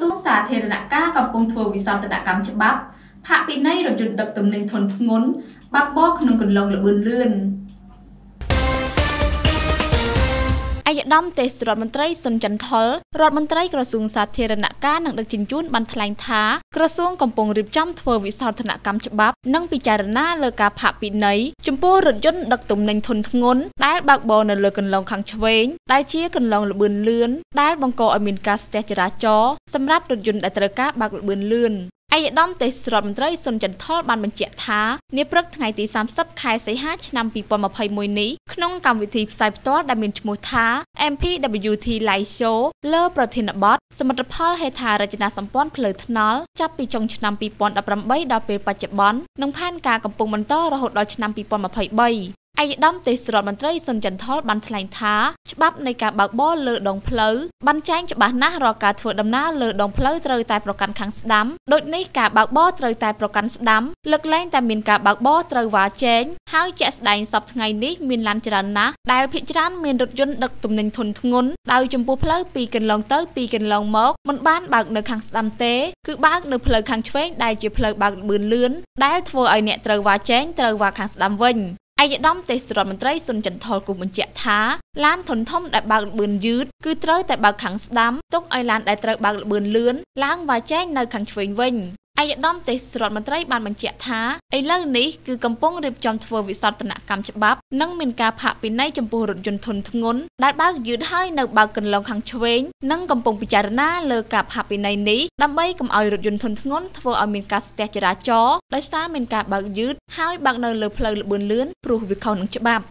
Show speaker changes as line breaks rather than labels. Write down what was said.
សួងសាធារណការកំពុងធ្វើវិសោធនកម្មច្បាប់ផាកពិន័យរថយន្តដឹកទំនិញធនធ្ងន់បើកបរក្នុងគន្លងលបឿនលឿនឯកឧត្តមទេសរដ្ឋមន្ត្រីសុនចន្ទថុលរដ្ឋមន្ត្រីក្រសួងសាធារណការនិងដឹកជញ្ជូនបានថ្លែងថាក្រសួងកំពុងរៀបចំធ្វើវិសោធនកម្មច្បាប់និងពិចារណាលើការផាកពិន័យចំពោះរថយន្តដឹកទំនិញធុនធ្ងន់ដែលបើកបរនៅលើកន្លងខាងឆ្វេងដែលជាកន្លងលបឿនលឿនដែលបង្កឲ្យមានការស្ទះចរាចរណ៍សម្រាប់រថយន្តដែលត្រូវការបើកលបឿនលឿនឯកឧត្តមទេសរដ្ឋមន្ត្រីសុនចន្ទថលបានបញ្ជាក់ថានាព្រឹកថ្ងៃទី30ខែសីហាឆ្នាំ2021នេះក្នុងកម្មវិធីផ្សាយផ្ទាល់ដែលមានឈ្មោះថា MPWT Live Show លើប្រធានបទសមិទ្ធផលហេដ្ឋារចនាសម្ព័ន្ធផ្លូវថ្នល់ចាប់ពីចុងឆ្នាំ2018ដល់ពេលបច្ចុប្បន្ននិងផែនការកំពុងបន្តរហូតដល់ឆ្នាំ2023ឯកឧត្តមទេសរដ្ឋមន្ត្រីសុនចន្ទថលបានថ្លែងថាច្បាប់នៃការបើកបរលើដងផ្លូវបានចែងច្បាស់ណាស់រាល់ការធ្វើដំណើរលើដងផ្លូវត្រូវតែប្រកាន់ខាងស្ដាំដូចនេះការបើកបរត្រូវតែប្រកាន់ស្ដាំលើកលែងតែមានការបើកបរត្រូវវ៉ាចែងហើយជាក់ស្ដែងសពថ្ងៃនេះមានឡានច្រើនណាស់ដែលភ្នាក់ងារមានរថយន្តដឹកទំនិញធុនធ្ងន់ដោយចំពោះផ្លូវពីកន្លងទៅពីកន្លងមកមិនបានបើកនៅខាងស្ដាំទេគឺបើកនៅផ្លូវខាងឆ្វេងដែលជាផ្លូវបើកលឿនលឿនដែលធ្វើឲ្យអ្នកត្រូវវ៉ាចែងត្រូវវ៉ាខាងស្ដាំវិញឯកឧត្តមទេសរដ្ឋមន្ត្រីសុនចន្ទថលគូបញ្ជាក់ថាឡានធនធំដែលបើកល្បឿនយឺតគឺត្រូវតែបើកខាងស្ដាំទុកឲ្យឡានដែលត្រូវបើកល្បឿនលឿនឡើងវាយចែងនៅខាងឆ្វេងវិញឯកឧត្តមទេសរដ្ឋមន្ត្រីបានបញ្ជាក់ថាឥឡូវនេះគឺកំពុងរៀបចំធ្វើវិសោធនកម្មច្បាប់និងមានការផាកពិន័យចំពោះរថយន្តធុនធ្ងន់ដែលបើកយឺតហើយនៅបើកកន្លងខាងឆ្វេងនិងកំពុងពិចារណាលើការផាកពិន័យនេះដើម្បីកុំឲ្យរថយន្តធុនធ្ងន់ធ្វើឲ្យមានការស្ទះចរាចរណ៍ដោយសារមានការបើកយឺតហើយបើកនៅលើផ្លូវល្បឿនលឿនព្រោះវាខុសនឹងច្បាប់